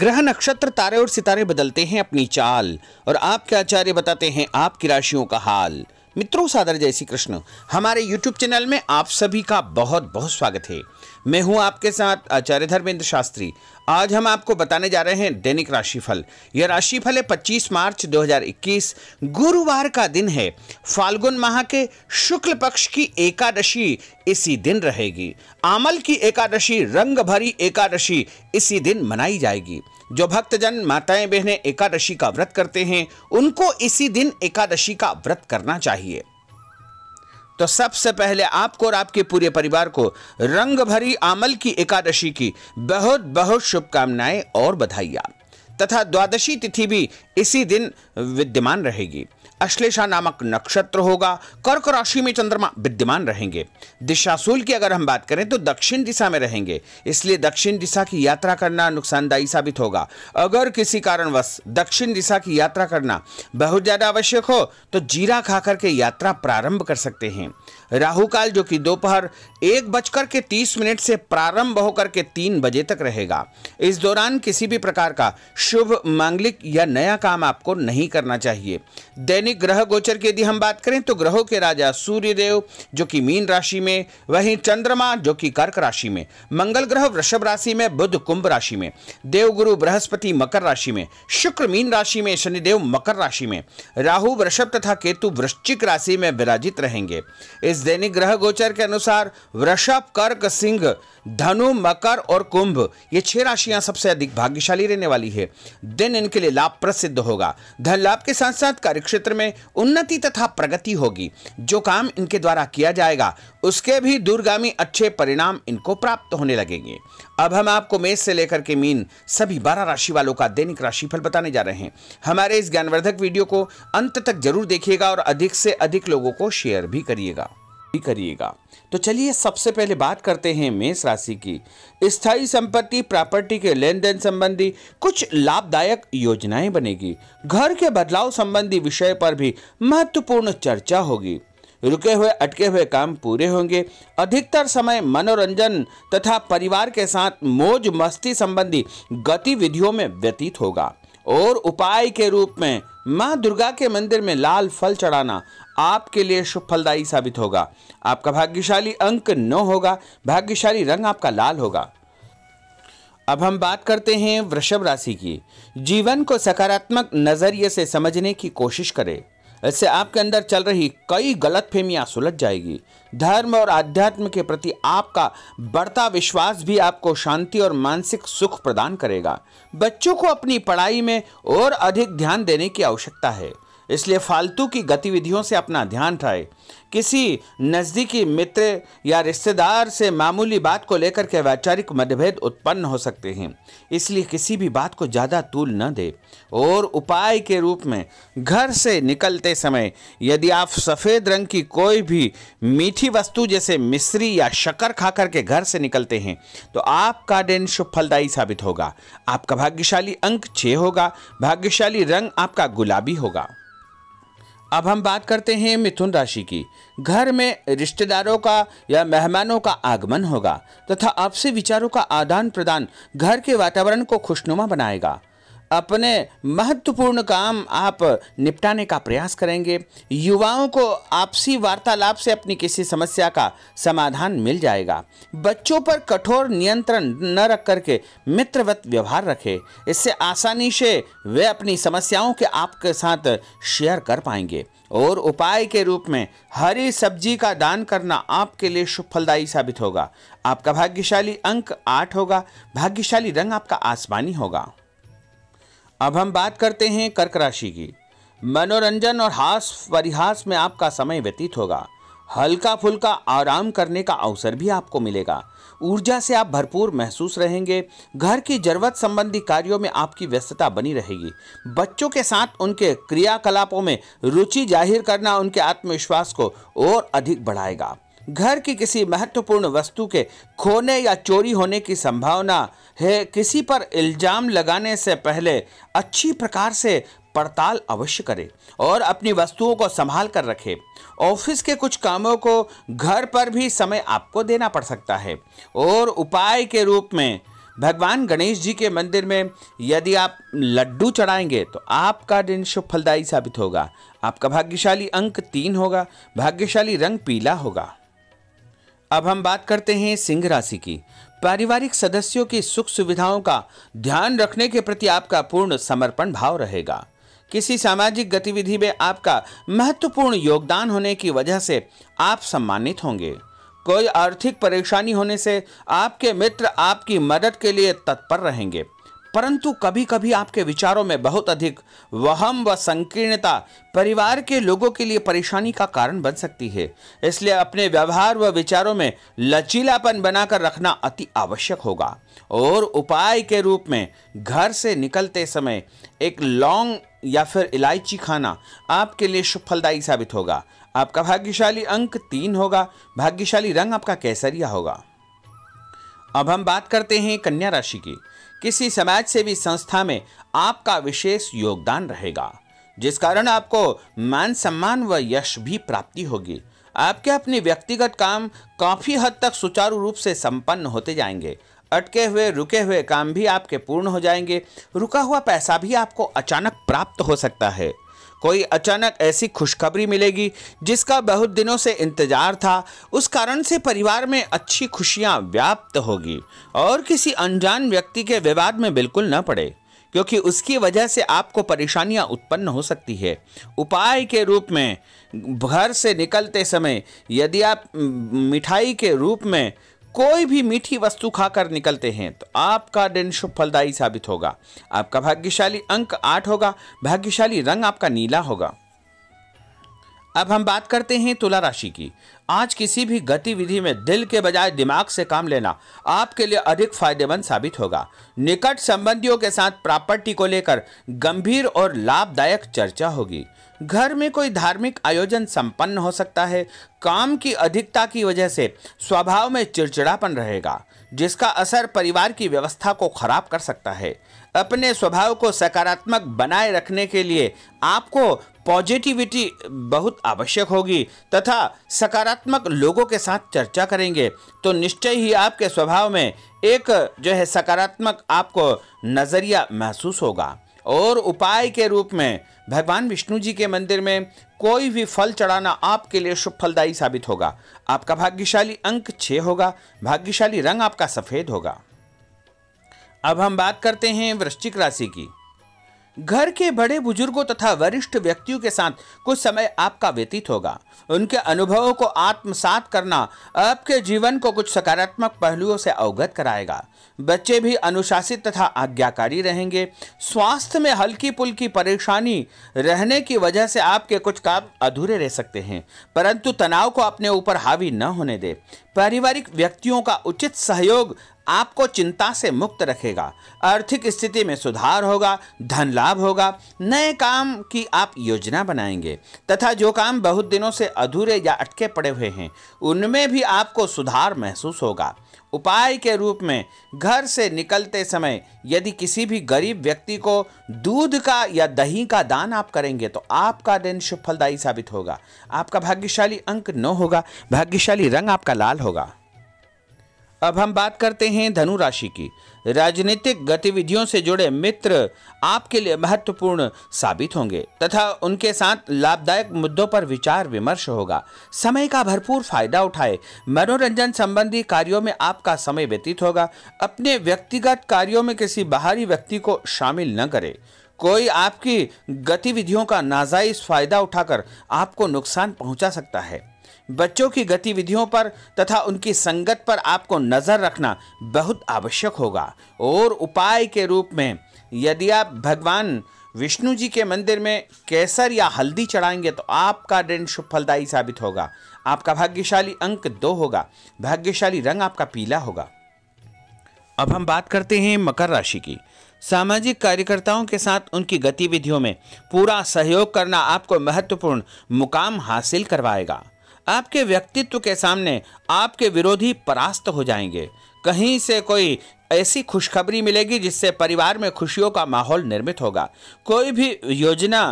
ग्रह नक्षत्र तारे और सितारे बदलते हैं अपनी चाल और आपके आचार्य बताते हैं आपकी राशियों का हाल मित्रों सादर जय श्री कृष्ण हमारे YouTube चैनल में आप सभी का बहुत बहुत स्वागत है मैं हूं आपके साथ आचार्य धर्मेंद्र शास्त्री आज हम आपको बताने जा रहे हैं दैनिक राशिफल यह राशिफल है 25 मार्च 2021 गुरुवार का दिन है फाल्गुन माह के शुक्ल पक्ष की एकादशी इसी दिन रहेगी आमल की एकादशी रंग भरी एकादशी इसी दिन मनाई जाएगी जो भक्तजन माताएं बहनें एकादशी का व्रत करते हैं उनको इसी दिन एकादशी का व्रत करना चाहिए तो सबसे पहले आपको और आपके पूरे परिवार को रंग भरी आमल की एकादशी की बहुत बहुत शुभकामनाएं और बधाइया तथा द्वादशी तिथि भी इसी दिन विद्यमान रहेगी अश्लेषा नामक नक्षत्र होगा कर्क राशि में चंद्रमा विद्यमान रहेंगे दिशाशूल की अगर हम बात करें तो दक्षिण दिशा में रहेंगे इसलिए दक्षिण दिशा की यात्रा करना नुकसानदायी साबित होगा अगर किसी कारणवश दक्षिण दिशा की यात्रा करना बहुत ज़्यादा आवश्यक हो तो जीरा खा करके यात्रा प्रारंभ कर सकते हैं राहु काल जो कि दोपहर एक बजकर के तीस मिनट से प्रारंभ होकर के तीन बजे तक रहेगा इस दौरान किसी भी प्रकार का शुभ मांगलिक या नया काम आपको नहीं करना चाहिए दैनिक वहीं ग्रह गोचर की यदि हम बात करें तो ग्रहों के राजा सूर्यदेव जो कि मीन राशि में वहीं चंद्रमा जो कि कर्क राशि में मंगल ग्रह वृषभ राशि में बुध कुंभ राशि में देवगुरु बृहस्पति मकर राशि में शुक्र मीन राशि में शनिदेव मकर राशि में राहु वृषभ तथा केतु वृश्चिक राशि में विराजित रहेंगे इस दैनिक ग्रह गोचर के अनुसार वृषभ कर्क सिंह धनु मकर और कुंभ ये छह राशियां सबसे अधिक भाग्यशाली रहने वाली है दिन इनके लिए लाभ प्रसिद्ध होगा धन लाभ के साथ साथ कार्यक्षेत्र में में उन्नति तथा प्रगति होगी जो काम इनके द्वारा किया जाएगा उसके भी दूरगामी अच्छे परिणाम इनको प्राप्त होने लगेंगे अब हम आपको मेष से लेकर के मीन सभी बारह राशि वालों का दैनिक राशिफल बताने जा रहे हैं हमारे इस ज्ञानवर्धक वीडियो को अंत तक जरूर देखिएगा और अधिक से अधिक लोगों को शेयर भी करिएगा भी करिएगा तो चलिए सबसे पहले बात करते हैं मेष राशि की स्थायी संपत्ति प्रॉपर्टी के लेन देन संबंधी कुछ लाभदायक योजनाएं बनेगी घर के बदलाव संबंधी विषय पर भी महत्वपूर्ण चर्चा होगी रुके हुए अटके हुए काम पूरे होंगे अधिकतर समय मनोरंजन तथा परिवार के साथ मौज मस्ती संबंधी गतिविधियों में व्यतीत होगा और उपाय के रूप में माँ दुर्गा के मंदिर में लाल फल चढ़ाना आपके लिए शुभ फलदायी साबित होगा आपका भाग्यशाली अंक नौ होगा भाग्यशाली रंग आपका लाल होगा अब हम बात करते हैं वृषभ राशि की जीवन को सकारात्मक नज़रिए से समझने की कोशिश करें इससे आपके अंदर चल रही कई गलत फहमियाँ सुलझ जाएगी धर्म और आध्यात्म के प्रति आपका बढ़ता विश्वास भी आपको शांति और मानसिक सुख प्रदान करेगा बच्चों को अपनी पढ़ाई में और अधिक ध्यान देने की आवश्यकता है इसलिए फालतू की गतिविधियों से अपना ध्यान हटाए किसी नज़दीकी मित्र या रिश्तेदार से मामूली बात को लेकर के वैचारिक मतभेद उत्पन्न हो सकते हैं इसलिए किसी भी बात को ज़्यादा तूल न दे और उपाय के रूप में घर से निकलते समय यदि आप सफ़ेद रंग की कोई भी मीठी वस्तु जैसे मिश्री या शक्कर खा करके घर से निकलते हैं तो आपका दिन शुभ फलदायी साबित होगा आपका भाग्यशाली अंक छः होगा भाग्यशाली रंग आपका गुलाबी होगा अब हम बात करते हैं मिथुन राशि की घर में रिश्तेदारों का या मेहमानों का आगमन होगा तथा आपसे विचारों का आदान प्रदान घर के वातावरण को खुशनुमा बनाएगा अपने महत्वपूर्ण काम आप निपटाने का प्रयास करेंगे युवाओं को आपसी वार्तालाप से अपनी किसी समस्या का समाधान मिल जाएगा बच्चों पर कठोर नियंत्रण न रख करके मित्रवत व्यवहार रखें इससे आसानी से वे अपनी समस्याओं के आपके साथ शेयर कर पाएंगे और उपाय के रूप में हरी सब्जी का दान करना आपके लिए सुफलदायी साबित होगा आपका भाग्यशाली अंक आठ होगा भाग्यशाली रंग आपका आसमानी होगा अब हम बात करते हैं कर्क राशि की मनोरंजन और हास परिहास में आपका समय व्यतीत होगा हल्का फुल्का आराम करने का अवसर भी आपको मिलेगा ऊर्जा से आप भरपूर महसूस रहेंगे घर की जरूरत संबंधी कार्यों में आपकी व्यस्तता बनी रहेगी बच्चों के साथ उनके क्रियाकलापों में रुचि जाहिर करना उनके आत्मविश्वास को और अधिक बढ़ाएगा घर की किसी महत्वपूर्ण वस्तु के खोने या चोरी होने की संभावना है किसी पर इल्ज़ाम लगाने से पहले अच्छी प्रकार से पड़ताल अवश्य करें और अपनी वस्तुओं को संभाल कर रखें ऑफिस के कुछ कामों को घर पर भी समय आपको देना पड़ सकता है और उपाय के रूप में भगवान गणेश जी के मंदिर में यदि आप लड्डू चढ़ाएंगे तो आपका दिन शुभ फलदायी साबित होगा आपका भाग्यशाली अंक तीन होगा भाग्यशाली रंग पीला होगा अब हम बात करते हैं सिंह राशि की पारिवारिक सदस्यों की सुख सुविधाओं का ध्यान रखने के प्रति आपका पूर्ण समर्पण भाव रहेगा किसी सामाजिक गतिविधि में आपका महत्वपूर्ण योगदान होने की वजह से आप सम्मानित होंगे कोई आर्थिक परेशानी होने से आपके मित्र आपकी मदद के लिए तत्पर रहेंगे परंतु कभी कभी आपके विचारों में बहुत अधिक वहम व संकीर्णता परिवार के लोगों के लिए परेशानी का कारण बन सकती है इसलिए अपने व्यवहार व विचारों में लचीलापन बनाकर रखना अति आवश्यक होगा और उपाय के रूप में घर से निकलते समय एक लौंग या फिर इलायची खाना आपके लिए शुभ फलदायी साबित होगा आपका भाग्यशाली अंक तीन होगा भाग्यशाली रंग आपका कैसरिया होगा अब हम बात करते हैं कन्या राशि की किसी समाज सेवी संस्था में आपका विशेष योगदान रहेगा जिस कारण आपको मान सम्मान व यश भी प्राप्ति होगी आपके अपने व्यक्तिगत काम काफ़ी हद तक सुचारू रूप से संपन्न होते जाएंगे अटके हुए रुके हुए काम भी आपके पूर्ण हो जाएंगे रुका हुआ पैसा भी आपको अचानक प्राप्त हो सकता है कोई अचानक ऐसी खुशखबरी मिलेगी जिसका बहुत दिनों से इंतजार था उस कारण से परिवार में अच्छी खुशियाँ व्याप्त होगी और किसी अनजान व्यक्ति के विवाद में बिल्कुल न पड़े क्योंकि उसकी वजह से आपको परेशानियां उत्पन्न हो सकती है उपाय के रूप में घर से निकलते समय यदि आप मिठाई के रूप में कोई भी मीठी वस्तु खाकर निकलते हैं तो आपका दिन शुभ फलदायी साबित होगा आपका भाग्यशाली अंक आठ होगा भाग्यशाली रंग आपका नीला होगा अब हम बात करते हैं तुला राशि की आज किसी भी गतिविधि में दिल के बजाय दिमाग से काम लेना आपके लिए अधिक फायदेमंद साबित होगा निकट संबंधियों के साथ प्रॉपर्टी को लेकर गंभीर और लाभदायक चर्चा होगी घर में कोई धार्मिक आयोजन संपन्न हो सकता है काम की अधिकता की वजह से स्वभाव में चिड़चिड़ापन रहेगा जिसका असर परिवार की व्यवस्था को खराब कर सकता है अपने स्वभाव को सकारात्मक बनाए रखने के लिए आपको पॉजिटिविटी बहुत आवश्यक होगी तथा सकारात्मक लोगों के साथ चर्चा करेंगे तो निश्चय ही आपके स्वभाव में एक जो है सकारात्मक आपको नज़रिया महसूस होगा और उपाय के रूप में भगवान विष्णु जी के मंदिर में कोई भी फल चढ़ाना आपके लिए शुभ फलदायी साबित होगा आपका भाग्यशाली अंक छः होगा भाग्यशाली रंग आपका सफ़ेद होगा अब हम बात करते हैं वृश्चिक राशि की घर के बड़े बुजुर्गों तथा वरिष्ठ व्यक्तियों के साथ कुछ समय आपका व्यतीत होगा उनके अनुभवों को आत्मसात करना आपके जीवन को कुछ सकारात्मक पहलुओं से अवगत कराएगा बच्चे भी अनुशासित तथा आज्ञाकारी रहेंगे स्वास्थ्य में हल्की पुल्की परेशानी रहने की वजह से आपके कुछ काम अधूरे रह सकते हैं परंतु तनाव को अपने ऊपर हावी न होने दे पारिवारिक व्यक्तियों का उचित सहयोग आपको चिंता से मुक्त रखेगा आर्थिक स्थिति में सुधार होगा धन लाभ होगा नए काम की आप योजना बनाएंगे तथा जो काम बहुत दिनों से अधूरे या अटके पड़े हुए हैं उनमें भी आपको सुधार महसूस होगा उपाय के रूप में घर से निकलते समय यदि किसी भी गरीब व्यक्ति को दूध का या दही का दान आप करेंगे तो आपका दिन सुफलदायी साबित होगा आपका भाग्यशाली अंक नौ होगा भाग्यशाली रंग आपका लाल होगा अब हम बात करते हैं धनु राशि की राजनीतिक गतिविधियों से जुड़े मित्र आपके लिए महत्वपूर्ण साबित होंगे तथा उनके साथ लाभदायक मुद्दों पर विचार विमर्श होगा समय का भरपूर फायदा उठाए मनोरंजन संबंधी कार्यों में आपका समय व्यतीत होगा अपने व्यक्तिगत कार्यों में किसी बाहरी व्यक्ति को शामिल न करें कोई आपकी गतिविधियों का नाजायज फायदा उठाकर आपको नुकसान पहुंचा सकता है बच्चों की गतिविधियों पर तथा उनकी संगत पर आपको नज़र रखना बहुत आवश्यक होगा और उपाय के रूप में यदि आप भगवान विष्णु जी के मंदिर में केसर या हल्दी चढ़ाएंगे तो आपका दिन शुभ साबित होगा आपका भाग्यशाली अंक दो होगा भाग्यशाली रंग आपका पीला होगा अब हम बात करते हैं मकर राशि की सामाजिक कार्यकर्ताओं के साथ उनकी गतिविधियों में पूरा सहयोग करना आपको महत्वपूर्ण मुकाम हासिल करवाएगा आपके व्यक्तित्व के सामने आपके विरोधी परास्त हो जाएंगे कहीं से कोई ऐसी खुशखबरी मिलेगी जिससे परिवार में खुशियों का माहौल निर्मित होगा कोई भी योजना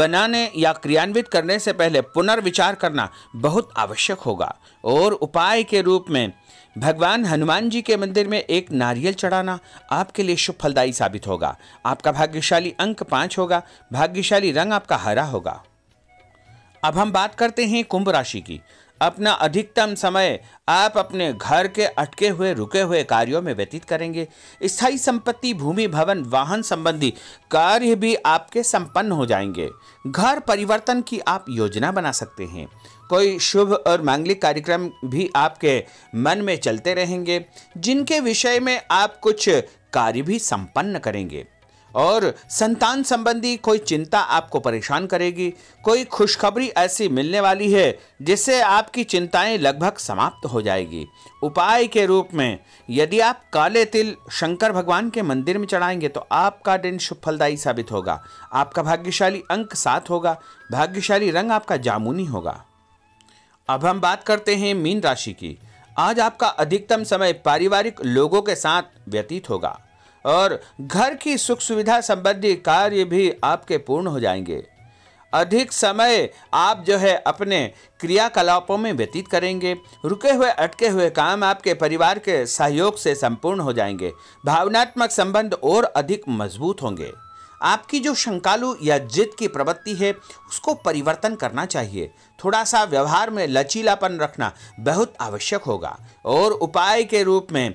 बनाने या क्रियान्वित करने से पहले पुनर्विचार करना बहुत आवश्यक होगा और उपाय के रूप में भगवान हनुमान जी के मंदिर में एक नारियल चढ़ाना आपके लिए शुभ फलदायी साबित होगा आपका भाग्यशाली अंक पाँच होगा भाग्यशाली रंग आपका हरा होगा अब हम बात करते हैं कुंभ राशि की अपना अधिकतम समय आप अपने घर के अटके हुए रुके हुए कार्यों में व्यतीत करेंगे स्थायी संपत्ति भूमि भवन वाहन संबंधी कार्य भी आपके संपन्न हो जाएंगे घर परिवर्तन की आप योजना बना सकते हैं कोई शुभ और मांगलिक कार्यक्रम भी आपके मन में चलते रहेंगे जिनके विषय में आप कुछ कार्य भी संपन्न करेंगे और संतान संबंधी कोई चिंता आपको परेशान करेगी कोई खुशखबरी ऐसी मिलने वाली है जिससे आपकी चिंताएं लगभग समाप्त हो जाएगी उपाय के रूप में यदि आप काले तिल शंकर भगवान के मंदिर में चढ़ाएंगे तो आपका दिन शुभ फलदायी साबित होगा आपका भाग्यशाली अंक सात होगा भाग्यशाली रंग आपका जामुनी होगा अब हम बात करते हैं मीन राशि की आज आपका अधिकतम समय पारिवारिक लोगों के साथ व्यतीत होगा और घर की सुख सुविधा संबंधी कार्य भी आपके पूर्ण हो जाएंगे अधिक समय आप जो है अपने क्रियाकलापों में व्यतीत करेंगे रुके हुए अटके हुए काम आपके परिवार के सहयोग से संपूर्ण हो जाएंगे भावनात्मक संबंध और अधिक मजबूत होंगे आपकी जो शंकालु या जिद की प्रवृत्ति है उसको परिवर्तन करना चाहिए थोड़ा सा व्यवहार में लचीलापन रखना बहुत आवश्यक होगा और उपाय के रूप में